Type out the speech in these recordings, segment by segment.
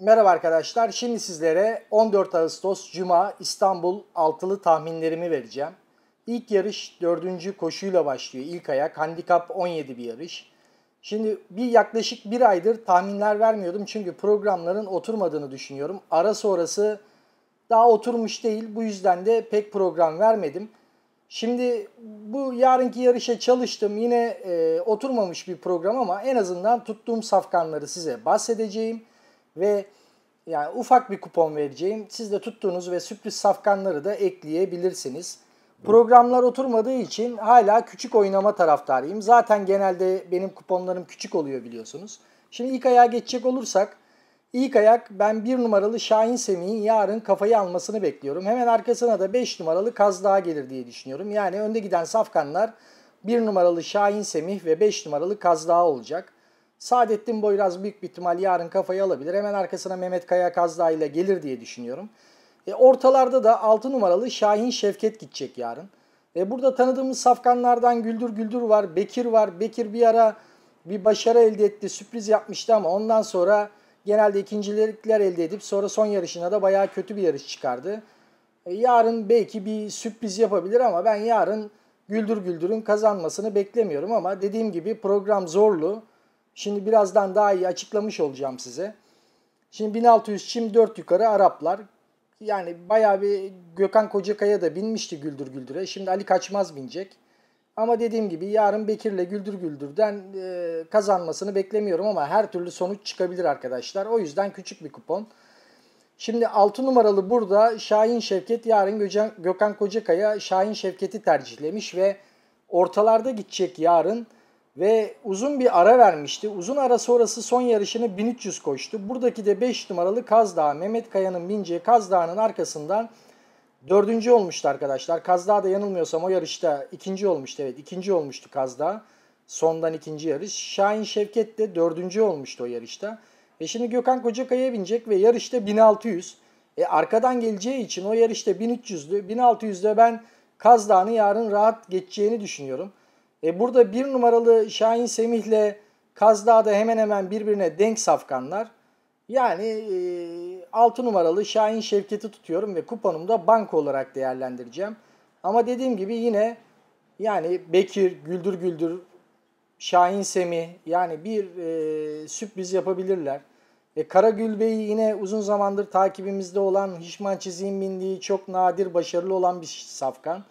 Merhaba arkadaşlar. Şimdi sizlere 14 Ağustos Cuma İstanbul altılı tahminlerimi vereceğim. İlk yarış dördüncü koşuyla başlıyor ilk ayak. Handikap 17 bir yarış. Şimdi bir yaklaşık bir aydır tahminler vermiyordum çünkü programların oturmadığını düşünüyorum. Ara sonrası daha oturmuş değil bu yüzden de pek program vermedim. Şimdi bu yarınki yarışa çalıştım yine e, oturmamış bir program ama en azından tuttuğum safkanları size bahsedeceğim ve yani ufak bir kupon vereceğim. Siz de tuttuğunuz ve sürpriz safkanları da ekleyebilirsiniz. Programlar oturmadığı için hala küçük oynama taraftarıyım. Zaten genelde benim kuponlarım küçük oluyor biliyorsunuz. Şimdi ilk ayağa geçecek olursak ilk ayak ben bir numaralı Şahin Semih'in yarın kafayı almasını bekliyorum. Hemen arkasına da 5 numaralı Kaz daha gelir diye düşünüyorum. Yani önde giden safkanlar bir numaralı Şahin Semih ve 5 numaralı Kaz daha olacak. Saadettin Boyraz büyük bir ihtimal yarın kafayı alabilir. Hemen arkasına Mehmet Kaya Kazdağ ile gelir diye düşünüyorum. E, ortalarda da 6 numaralı Şahin Şevket gidecek yarın. E, burada tanıdığımız safkanlardan Güldür Güldür var, Bekir var. Bekir bir ara bir başarı elde etti, sürpriz yapmıştı ama ondan sonra genelde ikincilikler elde edip sonra son yarışına da bayağı kötü bir yarış çıkardı. E, yarın belki bir sürpriz yapabilir ama ben yarın Güldür Güldür'ün kazanmasını beklemiyorum ama dediğim gibi program zorlu. Şimdi birazdan daha iyi açıklamış olacağım size. Şimdi 1600 çim 4 yukarı Araplar. Yani bayağı bir Gökhan Kocakaya da binmişti Güldür Güldür'e. Şimdi Ali Kaçmaz binecek. Ama dediğim gibi yarın Bekir'le Güldür Güldür'den e, kazanmasını beklemiyorum ama her türlü sonuç çıkabilir arkadaşlar. O yüzden küçük bir kupon. Şimdi 6 numaralı burada Şahin Şevket yarın Gökhan Kocakaya Şahin Şevket'i tercihlemiş ve ortalarda gidecek yarın ve uzun bir ara vermişti. Uzun ara sonrası son yarışını 1300 koştu. Buradaki de 5 numaralı Kazdağ, Mehmet Kaya'nın bineceği Kazdağ'ın arkasından dördüncü olmuştu arkadaşlar. Kazdağ da yanılmıyorsam o yarışta ikinci olmuştu. Evet ikinci olmuştu Kazdağ. Sondan ikinci yarış. Şahin Şevket de dördüncü olmuştu o yarışta. Ve şimdi Gökhan Kocakaya binecek ve yarışta 1600. E, arkadan geleceği için o yarışta 1300'dü. 1600'de ben Kazdağ'ın yarın rahat geçeceğini düşünüyorum. E burada bir numaralı Şahin Semih'le Kazdağ da hemen hemen birbirine denk safkanlar. Yani e, 6 numaralı Şahin Şevket'i tutuyorum ve kuponumu da banka olarak değerlendireceğim. Ama dediğim gibi yine yani Bekir, Güldür Güldür, Şahin Semih yani bir e, sürpriz yapabilirler. E, Karagül Bey'i yine uzun zamandır takibimizde olan Hişman Çizik'in bindiği çok nadir başarılı olan bir safkan.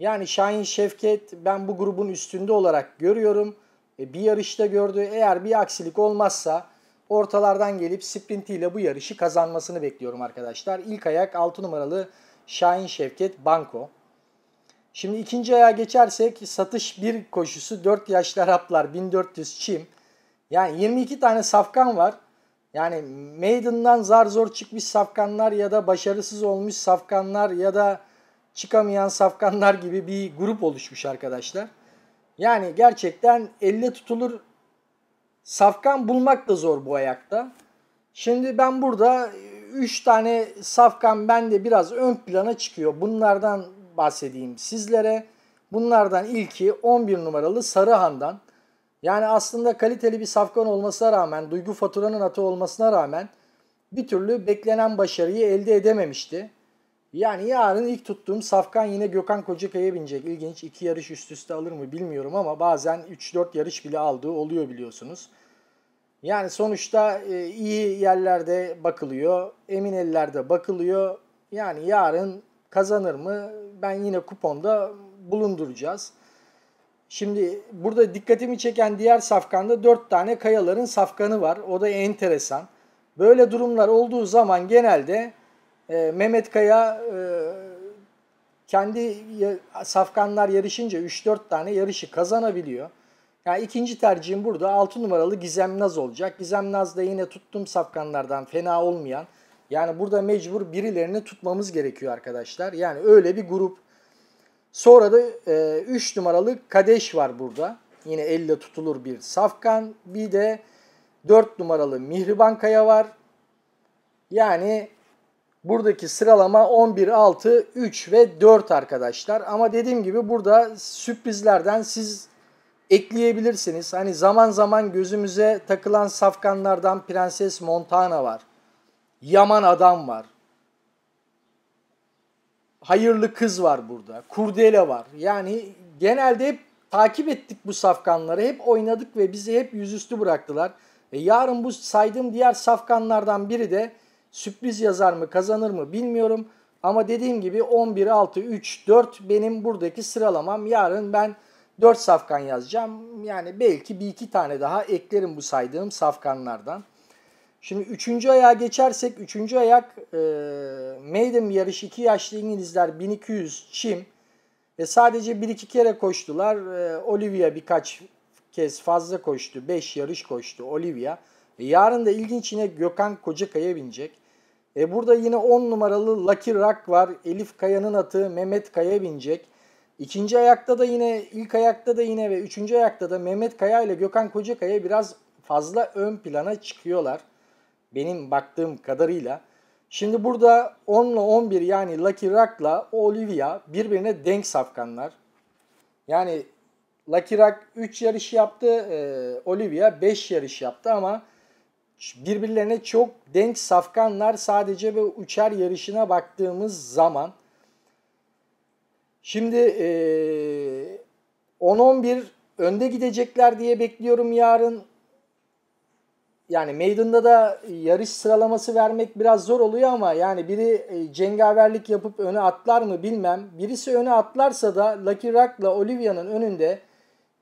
Yani Şahin Şevket ben bu grubun üstünde olarak görüyorum. E, bir yarışta gördü. Eğer bir aksilik olmazsa ortalardan gelip sprintiyle bu yarışı kazanmasını bekliyorum arkadaşlar. İlk ayak 6 numaralı Şahin Şevket Banko. Şimdi ikinci ayağa geçersek satış bir koşusu 4 yaşlı Araplar 1400 çim. Yani 22 tane safkan var. Yani Maiden'dan zar zor çıkmış safkanlar ya da başarısız olmuş safkanlar ya da çıkamayan safkanlar gibi bir grup oluşmuş arkadaşlar. Yani gerçekten elle tutulur safkan bulmak da zor bu ayakta. Şimdi ben burada 3 e, tane safkan bende biraz ön plana çıkıyor. Bunlardan bahsedeyim sizlere. Bunlardan ilki 11 numaralı Sarıhan'dan. Yani aslında kaliteli bir safkan olmasına rağmen, Duygu Fatura'nın atı olmasına rağmen bir türlü beklenen başarıyı elde edememişti. Yani yarın ilk tuttuğum Safkan yine Gökhan Kocakay'a binecek. İlginç iki yarış üst üste alır mı bilmiyorum ama bazen 3-4 yarış bile aldığı oluyor biliyorsunuz. Yani sonuçta e, iyi yerlerde bakılıyor, emin ellerde bakılıyor. Yani yarın kazanır mı ben yine kuponda bulunduracağız. Şimdi burada dikkatimi çeken diğer safkanda 4 tane kayaların safkanı var. O da enteresan. Böyle durumlar olduğu zaman genelde e, Mehmet Kaya e, kendi safkanlar yarışınca 3-4 tane yarışı kazanabiliyor. Yani ikinci tercihim burada 6 numaralı Gizem Naz olacak. Gizem Naz da yine tuttum safkanlardan fena olmayan. Yani burada mecbur birilerini tutmamız gerekiyor arkadaşlar. Yani öyle bir grup. Sonra da 3 e, numaralı Kadeş var burada. Yine elle tutulur bir safkan. Bir de 4 numaralı Mihriban Kaya var. Yani Buradaki sıralama 11, 6, 3 ve 4 arkadaşlar. Ama dediğim gibi burada sürprizlerden siz ekleyebilirsiniz. Hani zaman zaman gözümüze takılan safkanlardan Prenses Montana var. Yaman Adam var. Hayırlı Kız var burada. Kurdele var. Yani genelde hep takip ettik bu safkanları. Hep oynadık ve bizi hep yüzüstü bıraktılar. Ve yarın bu saydığım diğer safkanlardan biri de Sürpriz yazar mı kazanır mı bilmiyorum. Ama dediğim gibi 11, 6, 3, 4 benim buradaki sıralamam. Yarın ben 4 safkan yazacağım. Yani belki bir iki tane daha eklerim bu saydığım safkanlardan. Şimdi üçüncü ayağa geçersek üçüncü ayak e, Maiden yarış 2 yaşlı İngilizler 1200 çim ve sadece 1-2 kere koştular. E, Olivia birkaç kez fazla koştu. 5 yarış koştu Olivia yarın da ilginç yine Gökhan Kocakaya binecek. E, burada yine 10 numaralı Lucky Rock var. Elif Kaya'nın atı Mehmet Kaya binecek. İkinci ayakta da yine, ilk ayakta da yine ve üçüncü ayakta da Mehmet Kaya ile Gökhan Kocakaya biraz fazla ön plana çıkıyorlar. Benim baktığım kadarıyla. Şimdi burada 10 ile 11 yani Lucky Rock'la Olivia birbirine denk safkanlar. Yani Lucky Rock 3 yarış yaptı, e, Olivia 5 yarış yaptı ama birbirlerine çok denk safkanlar sadece ve uçer yarışına baktığımız zaman şimdi e, 10-11 önde gidecekler diye bekliyorum yarın. Yani meydanda da yarış sıralaması vermek biraz zor oluyor ama yani biri e, cengaverlik yapıp öne atlar mı bilmem. Birisi öne atlarsa da Lucky Rock'la Olivia'nın önünde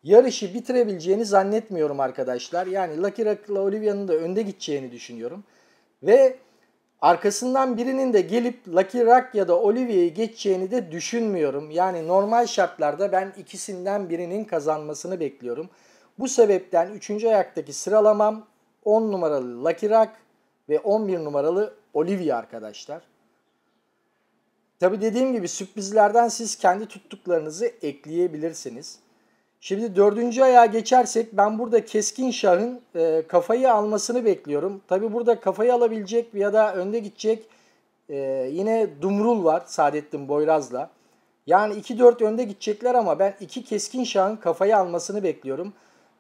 yarışı bitirebileceğini zannetmiyorum arkadaşlar. Yani Lucky Rock'la Olivia'nın da önde gideceğini düşünüyorum. Ve arkasından birinin de gelip Lucky Rock ya da Olivia'yı geçeceğini de düşünmüyorum. Yani normal şartlarda ben ikisinden birinin kazanmasını bekliyorum. Bu sebepten 3. ayaktaki sıralamam 10 numaralı Lucky Rock ve 11 numaralı Olivia arkadaşlar. Tabi dediğim gibi sürprizlerden siz kendi tuttuklarınızı ekleyebilirsiniz. Şimdi dördüncü ayağa geçersek ben burada keskin şahın e, kafayı almasını bekliyorum. Tabi burada kafayı alabilecek ya da önde gidecek e, yine Dumrul var Saadettin Boyraz'la. Yani 2-4 önde gidecekler ama ben iki keskin şahın kafayı almasını bekliyorum.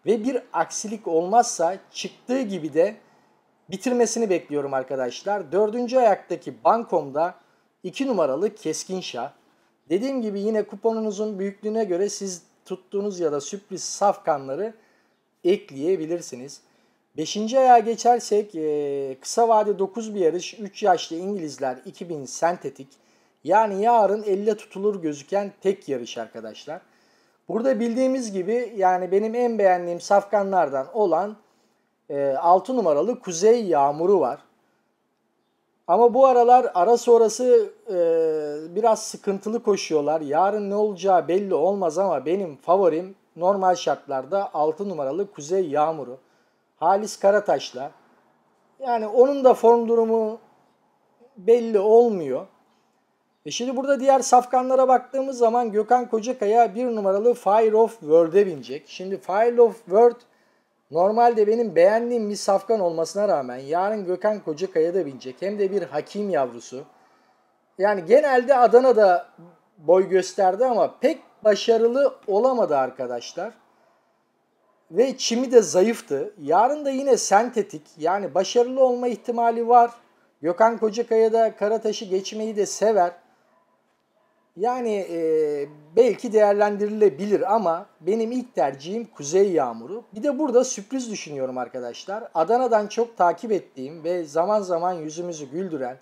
Ve bir aksilik olmazsa çıktığı gibi de bitirmesini bekliyorum arkadaşlar. Dördüncü ayaktaki Bankom'da 2 numaralı keskin şah. Dediğim gibi yine kuponunuzun büyüklüğüne göre siz tuttuğunuz ya da sürpriz safkanları ekleyebilirsiniz. Beşinci ayağa geçersek e, kısa vade 9 bir yarış 3 yaşlı İngilizler 2000 sentetik yani yarın elle tutulur gözüken tek yarış arkadaşlar. Burada bildiğimiz gibi yani benim en beğendiğim safkanlardan olan e, 6 numaralı Kuzey Yağmuru var. Ama bu aralar ara sonrası e, biraz sıkıntılı koşuyorlar. Yarın ne olacağı belli olmaz ama benim favorim normal şartlarda 6 numaralı Kuzey Yağmur'u. Halis Karataş'la. Yani onun da form durumu belli olmuyor. E şimdi burada diğer safkanlara baktığımız zaman Gökhan Kocakaya bir numaralı Fire of World'e binecek. Şimdi Fire of World Normalde benim beğendiğim bir safkan olmasına rağmen yarın Gökhan Kocakaya da binecek. Hem de bir hakim yavrusu. Yani genelde Adana'da boy gösterdi ama pek başarılı olamadı arkadaşlar. Ve çimi de zayıftı. Yarın da yine sentetik yani başarılı olma ihtimali var. Gökhan Kocakaya da Karataş'ı geçmeyi de sever. Yani e, belki değerlendirilebilir ama benim ilk tercihim Kuzey Yağmuru. Bir de burada sürpriz düşünüyorum arkadaşlar. Adana'dan çok takip ettiğim ve zaman zaman yüzümüzü güldüren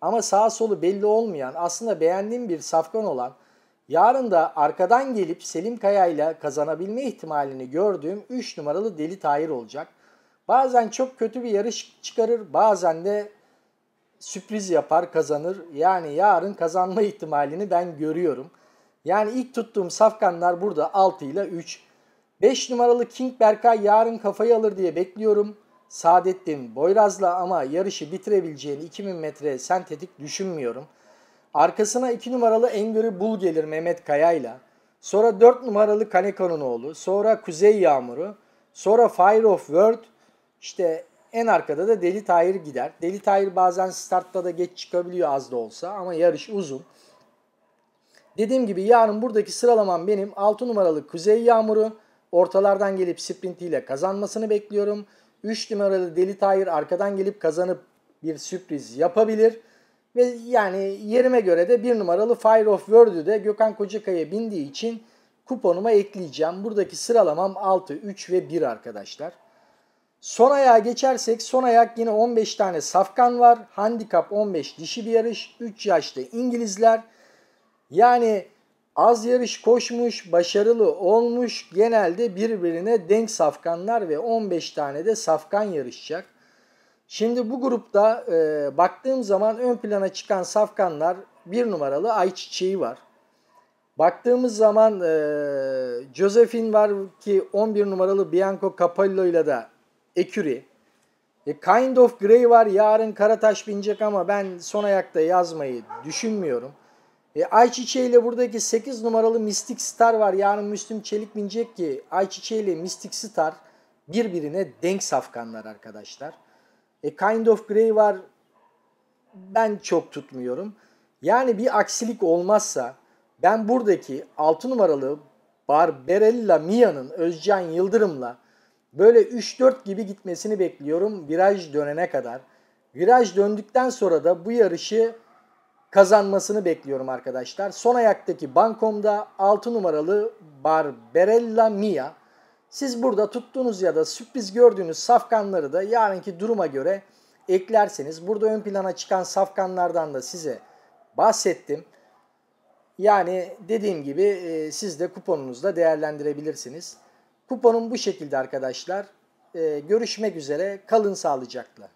ama sağ solu belli olmayan aslında beğendiğim bir safkan olan yarın da arkadan gelip Selim Kaya ile kazanabilme ihtimalini gördüğüm 3 numaralı Deli Tahir olacak. Bazen çok kötü bir yarış çıkarır bazen de sürpriz yapar kazanır. Yani yarın kazanma ihtimalini ben görüyorum. Yani ilk tuttuğum safkanlar burada 6 ile 3. 5 numaralı King Berkay yarın kafayı alır diye bekliyorum. Saadettin Boyraz'la ama yarışı bitirebileceğini 2000 metre sentetik düşünmüyorum. Arkasına 2 numaralı Engör'ü Bul gelir Mehmet Kaya'yla. Sonra 4 numaralı Kaneko'nun oğlu. Sonra Kuzey Yağmuru. Sonra Fire of World. İşte en arkada da Deli Tahir gider. Deli Tahir bazen startta da geç çıkabiliyor az da olsa ama yarış uzun. Dediğim gibi yarın buradaki sıralamam benim 6 numaralı Kuzey Yağmur'u ortalardan gelip sprintiyle kazanmasını bekliyorum. 3 numaralı Deli Tahir arkadan gelip kazanıp bir sürpriz yapabilir. Ve yani yerime göre de 1 numaralı Fire of World'ü de Gökhan Kocakaya bindiği için kuponuma ekleyeceğim. Buradaki sıralamam 6, 3 ve 1 arkadaşlar. Son ayağa geçersek son ayak yine 15 tane safkan var. Handikap 15 dişi bir yarış. 3 yaşta İngilizler. Yani az yarış koşmuş, başarılı olmuş. Genelde birbirine denk safkanlar ve 15 tane de safkan yarışacak. Şimdi bu grupta e, baktığım zaman ön plana çıkan safkanlar bir numaralı ayçiçeği var. Baktığımız zaman e, Josephine var ki 11 numaralı Bianco Capello ile de Eküri. E, kind of Grey var yarın Karataş binecek ama ben son ayakta yazmayı düşünmüyorum. E, Ayçiçeği ile buradaki 8 numaralı Mystic Star var. Yarın Müslüm Çelik binecek ki Ayçiçeği ile Mystic Star birbirine denk safkanlar arkadaşlar. E, kind of Grey var ben çok tutmuyorum. Yani bir aksilik olmazsa ben buradaki 6 numaralı Barberella Mia'nın Özcan Yıldırım'la Böyle 3-4 gibi gitmesini bekliyorum viraj dönene kadar. Viraj döndükten sonra da bu yarışı kazanmasını bekliyorum arkadaşlar. Son ayaktaki Bankom'da 6 numaralı Barberella Mia. Siz burada tuttuğunuz ya da sürpriz gördüğünüz safkanları da yarınki duruma göre eklerseniz. Burada ön plana çıkan safkanlardan da size bahsettim. Yani dediğim gibi e, siz de kuponunuzda değerlendirebilirsiniz. Kuponum bu şekilde arkadaşlar. Ee, görüşmek üzere. Kalın sağlıcakla.